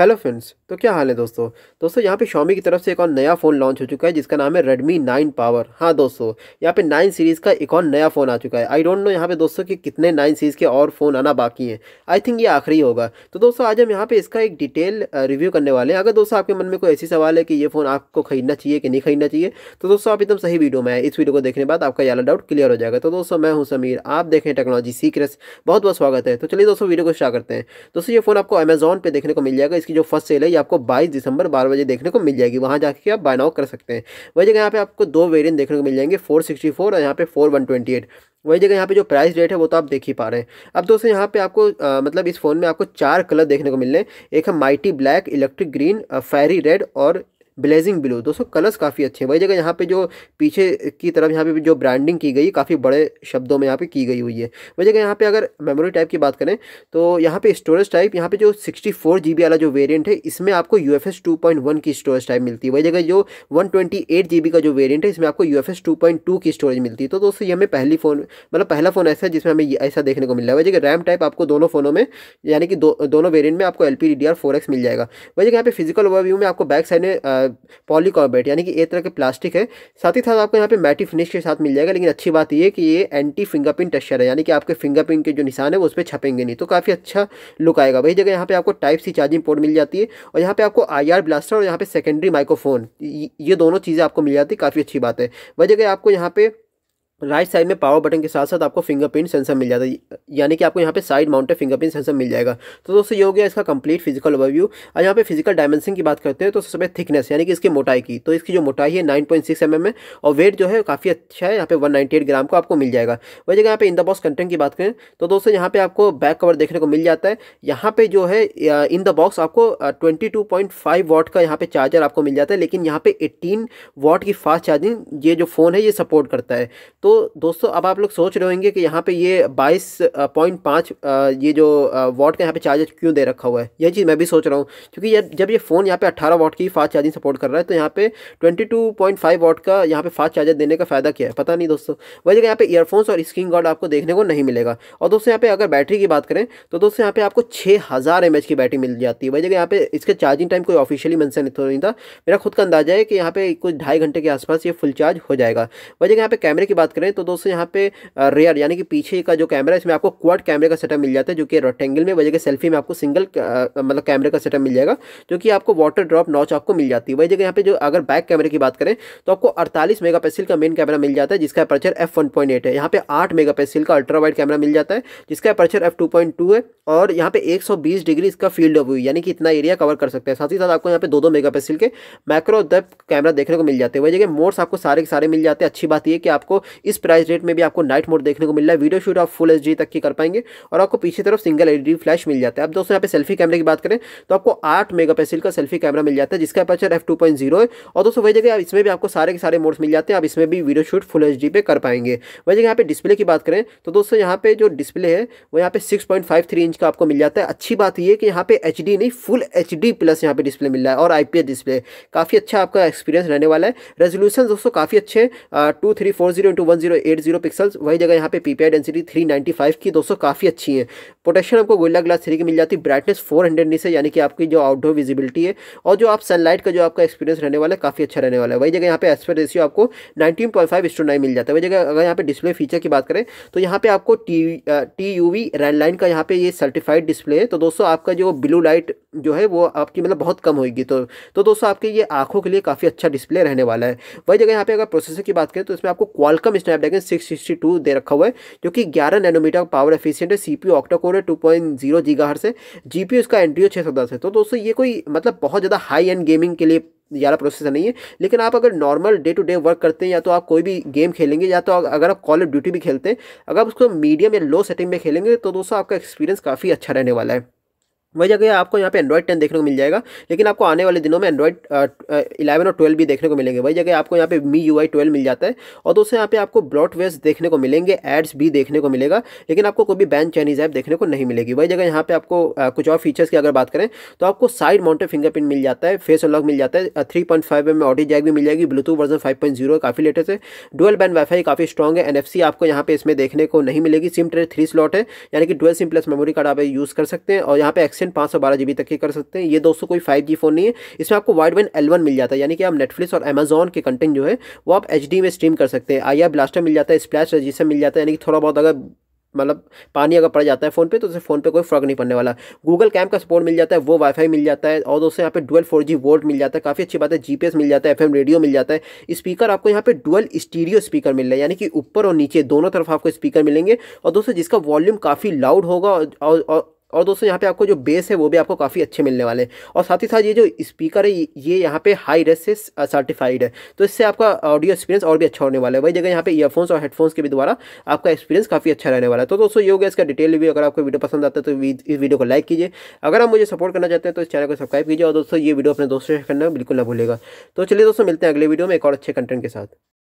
hello friends तो क्या हाल है दोस्तों दोस्तों यहाँ पे शॉमी की तरफ से एक और नया फ़ोन लॉन्च हो चुका है जिसका नाम है रेडमी नाइन पावर हाँ दोस्तों यहाँ पे नाइन सीरीज़ का एक और नया फ़ोन आ चुका है आई डोंट नो यहाँ पे दोस्तों कि कितने नाइन सीरीज़ के और फ़ोन आना बाकी हैं आई थिंक ये आखिरी होगा तो दोस्तों आज हम यहाँ पर इसका एक डिटेल रिव्यू करने वाले हैं अगर दोस्तों आपके मन में कोई ऐसी सवाल है कि ये फ़ोन आपको खरीदना चाहिए कि नहीं खरीदना चाहिए तो दोस्तों आप एकदम सही वीडियो में आए इस वीडियो को देखने बाद आपका यहाँ डाउट क्लियर हो जाएगा तो दोस्तों मैं हूँ समीर आप देखें टेक्नोलॉजी सीक्रेस बहुत बहुत स्वागत है तो चलिए दोस्तों वीडियो को स्टार्ट करते हैं दोस्तों ये फ़ोन आपको अमेजोन पर देखने को मिल जाएगा इसकी जो फर्स्ट सेल है ये आपको बाईस दिसंबर बारह बजे देखने को मिल जाएगी वहाँ जाके आप बाय नाउ कर सकते हैं वही जगह यहाँ पे आपको दो वेरियंट देखने को मिल जाएंगे फोर सिक्सटी फोर और यहाँ पे फोर वन ट्वेंटी एट वही जगह यहाँ पे जो प्राइस रेट है वो तो आप देख ही पा रहे हैं अब दोस्तों यहाँ पे आपको आ, मतलब इस फ़ोन में आपको चार कलर देखने को मिल रहे हैं एक है mighty black electric green fiery red और ब्लेजिंग ब्लू दोस्तों कलर्स काफ़ी अच्छे वही जगह यहाँ पे जो पीछे की तरफ यहाँ पे जो ब्रांडिंग की गई काफ़ी बड़े शब्दों में यहाँ पे की गई हुई है वही जगह यहाँ पे अगर मेमोरी टाइप की बात करें तो यहाँ पे स्टोरेज टाइप यहाँ पे जो सिक्सटी फोर जी बी वाला जो वेरियंट है इसमें आपको U F S two point one की स्टोरेज टाइप मिलती है वही जगह जो one twenty eight G B का जो वेरियंट है इसमें आपको U F S two point two की स्टोरेज मिलती है तो दोस्तों ये हमें पहली फ़ोन मतलब पहला फ़ोन ऐसा है जिसमें हमें ऐसा देखने को मिल रहा है वही जगह रैम टाइप आपको दोनों फ़ोनों में यानी कि दो, दोनों वेरियंट में आपको L P D D R four X मिल जाएगा वही जगह यहाँ पे फिजिकल ओवरव्यू में आपको बैक साइड में पॉलीकॉर्बेट यानी कि एक तरह के प्लास्टिक है साथ ही साथ आपको यहाँ पे मैटी फिनिश के साथ मिल जाएगा लेकिन अच्छी बात यह कि ये एंटी फिंगरप्रिंट टेक्सचर है यानी कि आपके फिंगरप्रिंट के जो निशान है वो उस पर छपेंगे नहीं तो काफ़ी अच्छा लुक आएगा वही जगह यहाँ पे आपको टाइप सी चार्जिंग पोर्ट मिल जाती है और यहाँ पे आपको आई ब्लास्टर और यहाँ पे सेकेंडरी माइक्रोफोन ये दोनों चीज़ें आपको मिल जाती है काफ़ी अच्छी बात है वही जगह आपको यहाँ पे राइट साइड में पावर बटन के साथ साथ आपको फिंगरप्रिंट सेंसर मिल जाता है यानी कि आपको यहाँ पे साइड माउंटेड फिंगरप्रिंट सेंसर मिल जाएगा तो दोस्तों ये हो गया इसका कंप्लीट फिजिकल ओवरव्यू और यहाँ पे फिजिकल डायमेंशन की बात करते हैं तो सबसे थिकनेस यानी कि इसकी मोटाई की तो इसकी जो मोटाई है नाइन पॉइंट सिक्स एम और वेट जो है काफ़ी अच्छा है यहाँ पे वन एट ग्राम को आपको मिल जाएगा वही जगह यहाँ पे इन द बॉक्स कंटेंट की बात करें तो दोस्तों यहाँ पे आपको बैक कवर देखने को मिल जाता है यहाँ पे जो है इन द बॉक्स आपको twenty two point five watt का यहाँ पे चार्जर आपको मिल जाता है लेकिन यहाँ पे एट्टीन वॉट की फास्ट चार्जिंग ये जो फ़ोन है ये सपोर्ट करता है तो तो दोस्तों अब आप लोग सोच रहे होंगे कि यहाँ पे ये बाईस पॉइंट पाँच ये जो वॉट का यहाँ पे चार्जर क्यों दे रखा हुआ है यह चीज़ मैं भी सोच रहा हूँ क्योंकि ये जब ये फ़ोन यहाँ पे अट्ठारह वॉट की फास्ट चार्जिंग सपोर्ट कर रहा है तो यहाँ पे twenty two point five watt का यहाँ पे फास्ट चार्जर देने का फ़ायदा क्या है पता नहीं दोस्तों वही जगह यहाँ पे ईयरफोन्स और स्क्रीन गार्ड आपको देखने को नहीं मिलेगा और दोस्तों यहाँ पे अगर बैटरी की बात करें तो दोस्तों यहाँ पर आपको छः हज़ार एम की बैटरी मिल जाती है वही जगह यहाँ पे इसके चार्जिंग टाइम कोई ऑफिशियली मैंसन नहीं था मेरा खुद का अंदाजा है कि यहाँ पर कुछ ढाई घंटे के आसपास ये फुल चार्ज हो जाएगा वही जगह यहाँ पे कैमरे की बात करें तो दोस्तों यहाँ पे रेयर यानी कि पीछे का जो कैमरा है इसमें आपको क्वाड कैमरे का सेटअप मिल जाता है जो कि रेक्टेंगल में वजह के सेल्फी में आपको सिंगल मतलब कैमरे का सेटअप मिल जाएगा जो कि आपको वाटर ड्रॉप नॉच आपको मिल जाती है वही जगह यहाँ पे जो अगर बैक कैमरे की बात करें तो आपको अड़तालीस मेगा का मेन कैमरा मिल जाता है जिसका अपर्चर एफ है यहाँ पे आठ मेगा का अल्ट्रा वाइड कैमरा मिल जाता है जिसका अपर्चर एफ है और यहाँ पे एक डिग्री इसका फील्ड ऑफ व्यू यानी कि इतना एरिया कवर कर सकते हैं साथ ही साथ आपको यहाँ पे दो दो मेगा के मैक्रो डेप कैमरा देखने को मिल जाते हैं वही जगह मोड्स आपको सारे के सारे मिल जाते हैं अच्छी बात यह कि आपको इस प्राइस रेट में भी आपको नाइट मोड देखने को मिल रहा है वीडियो शूट आप फुल एच तक की कर पाएंगे और आपको पीछे तरफ सिंगल एल फ्लैश मिल जाता है अब दोस्तों यहाँ पे सेल्फी कैमरे की बात करें तो आपको आठ मेगा का सेल्फी कैमरा मिल जाता है जिसका पचर एफ है और दोस्तों वही जगह इसमें भी आपको सारे के सारे मोड्स मिल जाते हैं आप इसमें भी वीडियो शूट फुल एच पे कर पाएंगे वही जगह यहाँ पे डिस्प्ले की बात करें तो दोस्तों यहाँ पे जो डिस्प्ले है वो यहाँ पे सिक्स इंच का आपको मिल जाता है अच्छी बात यह कि यहाँ पे एच नहीं फुल एच प्लस यहाँ पे डिस्प्ले मिल रहा है और आई डिस्प्ले काफ़ी अच्छा आपका एक्सपीरियंस रहने वाला है रेजोल्यूशन दोस्तों काफ़ी अच्छे two three four zero into one 1080 pixels वही जगह यहाँ पे पीपीआई डेंसिटी 395 की दोस्तों काफ़ी अच्छी है प्रोटेक्शन आपको गोला ग्लास थ्री की मिल जाती है ब्राइटनेस 400 हंड्रेड से यानी कि आपकी जो आउटडोर विजिबिलिटी है और जो आप सनलाइट का जो आपका एक्सपीरियंस रहने वाला है काफ़ी अच्छा रहने वाला है वही जगह यहाँ पे एस्पेक्ट रेशियो आपको नाइनटीन पॉइंट मिल जाता है वही जगह अगर यहाँ पे डिस्प्ले फीचर की बात करें तो यहाँ पे आपको T T U V line का यहाँ पे ये सर्टिफाइड डिस्प्ले है तो दोस्तों आपका जो ब्लू लाइट जो है वो आपकी मतलब बहुत कम होगी तो तो दोस्तों आपके ये आंखों के लिए काफ़ी अच्छा डिस्प्ले रहने वाला है वही जगह यहाँ पे अगर प्रोसेसर की बात करें तो इसमें आपको क्वालकम स्नैपड्रैगन सिक्स दे रखा हुआ है जो कि ग्यारह नैनोमीटर पावर एफिशिएंट है सीपीयू पी ऑक्टा कोर है two point zero gigahertz है जी पी उसका एंट्री छः सौ दस है तो दोस्तों ये कोई मतलब बहुत ज़्यादा हाई एंड गेमिंग के लिए ज़्यादा प्रोसेसर नहीं है लेकिन आप अगर normal day to day work करते हैं या तो आप कोई भी गेम खेलेंगे या तो अगर आप कॉल ऑफ ड्यूटी भी खेलते हैं अगर आप उसको मीडियम या लो सेटिंग में खेलेंगे तो दोस्तों आपका एक्सपीरियंस काफ़ी अच्छा रहने वाला है वही जगह आपको यहाँ पे एंड्रॉइड टेन देखने को मिल जाएगा लेकिन आपको आने वाले दिनों में एंड्रॉइड इलेवन और ट्वेल्व भी देखने को मिलेंगे वही जगह आपको यहाँ पे मी यू आई ट्वेल्व मिल जाता है और दोस्तों यहाँ पे आपको ब्रॉडवेज देखने को मिलेंगे एड्स भी देखने को मिलेगा लेकिन आपको कोई भी बैन चाइनीज ऐप देखने को नहीं मिलेगी वही जगह यहाँ पे आपको आ, कुछ और फीचर्स की अगर बात करें तो आपको साइड माउंटे फिंगरप्रिंट मिल जाता है फेस अनलॉक मिल जाता है three point five M audio jack भी मिल जाएगी Bluetooth version five point zero काफ़ी लेटेस्ट है डुअल बैंड वाईफाई काफ़ी स्ट्रॉग है सी आपको यहाँ पे इसमें देखने को नहीं मिलेगी सिम ट्रे थ्री स्लॉट है यानी कि dual SIM plus memory card आप यूज़ कर सकते हैं और यहाँ पे एक्सटेंड पाँच सौ बारह जी बी तक की कर सकते हैं ये दोस्तों कोई फाइव जी फोन नहीं है इसमें आपको वाइड बैंड एल वन मिल जाता है यानी कि आप नेटफ्लिक्स और अमेजोन के कंटेंट जो है वो आप एच डी में स्ट्रीम कर सकते हैं आई ब्लास्टर मिल जाता है स्प्लैश रजिस्टर मिल जाता है यानी कि थोड़ा बहुत अगर मतलब पानी अगर पड़ जाता है फ़ोन पे तो उसे फ़ोन पे कोई फ़र्क नहीं पड़ने वाला गूगल कैम का सपोर्ट मिल जाता है वो वाईफाई मिल जाता है और दोस्तों यहाँ पे डुअल फोर जी वोल्ट मिल जाता है काफ़ी अच्छी बात है जीपीएस मिल जाता है एफएम रेडियो मिल जाता है स्पीकर आपको यहाँ पे डुअल स्टीरियो स्पीकर मिल रहा है यानी कि ऊपर और नीचे दोनों तरफ आपको स्पीकर मिलेंगे और दोस्तों जिसका वॉल्यूम काफ़ी लाउड होगा और, और, और और दोस्तों यहाँ पे आपको जो बेस है वो भी आपको काफ़ी अच्छे मिलने वाले हैं और साथ ही साथ ये जो स्पीकर है ये यहाँ पे हाई रेस से सर्टिफाइड है तो इससे आपका ऑडियो एक्सपीरियंस और भी अच्छा होने वाला है वही जगह यहाँ पे ईयरफोन्स और हेडफोन्स के भी द्वारा आपका एक्सपीरियंस काफ़ी अच्छा रहने वाला है तो दोस्तों ये हो गया इसका डिटेल भी अगर आपको वीडियो पसंद आता है तो इस वीडियो को लाइक कीजिए अगर आप मुझे सपोर्ट करना चाहते हैं तो इस चैनल को सब्सक्राइब कीजिए और दोस्तों ये वीडियो अपने दोस्तों से करना बिल्कुल ना भूलेगा तो चलिए दोस्तों मिलते हैं अगले वीडियो में एक और अच्छे कंटेंट के साथ